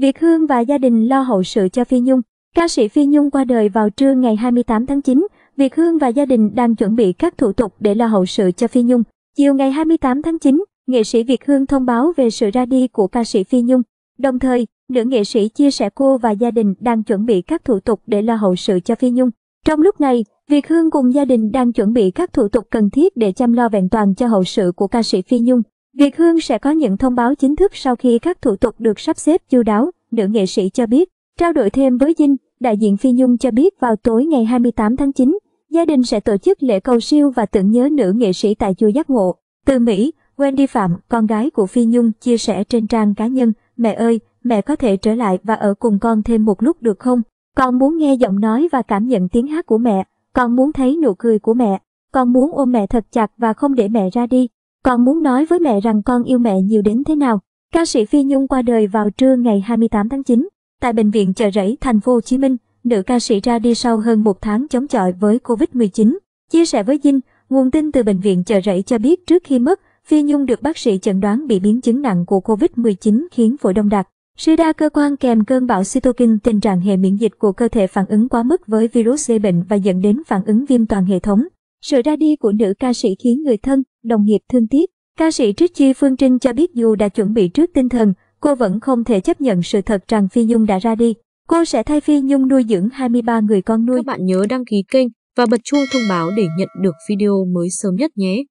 Việt Hương và gia đình lo hậu sự cho Phi Nhung. Ca sĩ Phi Nhung qua đời vào trưa ngày 28 tháng 9. Việt Hương và gia đình đang chuẩn bị các thủ tục để lo hậu sự cho Phi Nhung. Chiều ngày 28 tháng 9, nghệ sĩ Việt Hương thông báo về sự ra đi của ca sĩ Phi Nhung. Đồng thời, nữ nghệ sĩ chia sẻ cô và gia đình đang chuẩn bị các thủ tục để lo hậu sự cho Phi Nhung. Trong lúc này, Việt Hương cùng gia đình đang chuẩn bị các thủ tục cần thiết để chăm lo vẹn toàn cho hậu sự của ca sĩ Phi Nhung. Việt Hương sẽ có những thông báo chính thức sau khi các thủ tục được sắp xếp chu đáo, nữ nghệ sĩ cho biết. Trao đổi thêm với Dinh, đại diện Phi Nhung cho biết vào tối ngày 28 tháng 9, gia đình sẽ tổ chức lễ cầu siêu và tưởng nhớ nữ nghệ sĩ tại chùa Giác Ngộ. Từ Mỹ, Wendy Phạm, con gái của Phi Nhung chia sẻ trên trang cá nhân, mẹ ơi, mẹ có thể trở lại và ở cùng con thêm một lúc được không? Con muốn nghe giọng nói và cảm nhận tiếng hát của mẹ, con muốn thấy nụ cười của mẹ, con muốn ôm mẹ thật chặt và không để mẹ ra đi. Con muốn nói với mẹ rằng con yêu mẹ nhiều đến thế nào. Ca sĩ Phi Nhung qua đời vào trưa ngày 28 tháng 9 tại bệnh viện chợ rẫy thành phố Hồ Chí Minh. Nữ ca sĩ ra đi sau hơn một tháng chống chọi với Covid-19. Chia sẻ với Dinh, nguồn tin từ bệnh viện chợ rẫy cho biết trước khi mất, Phi Nhung được bác sĩ chẩn đoán bị biến chứng nặng của Covid-19 khiến phổi đông đặc. Suy đa cơ quan kèm cơn bão cytokine tình trạng hệ miễn dịch của cơ thể phản ứng quá mức với virus gây bệnh và dẫn đến phản ứng viêm toàn hệ thống. Sự ra đi của nữ ca sĩ khiến người thân, đồng nghiệp thương tiếc. Ca sĩ Trích Chi Phương Trinh cho biết dù đã chuẩn bị trước tinh thần, cô vẫn không thể chấp nhận sự thật rằng Phi Nhung đã ra đi. Cô sẽ thay Phi Nhung nuôi dưỡng 23 người con nuôi. Các bạn nhớ đăng ký kênh và bật chuông thông báo để nhận được video mới sớm nhất nhé.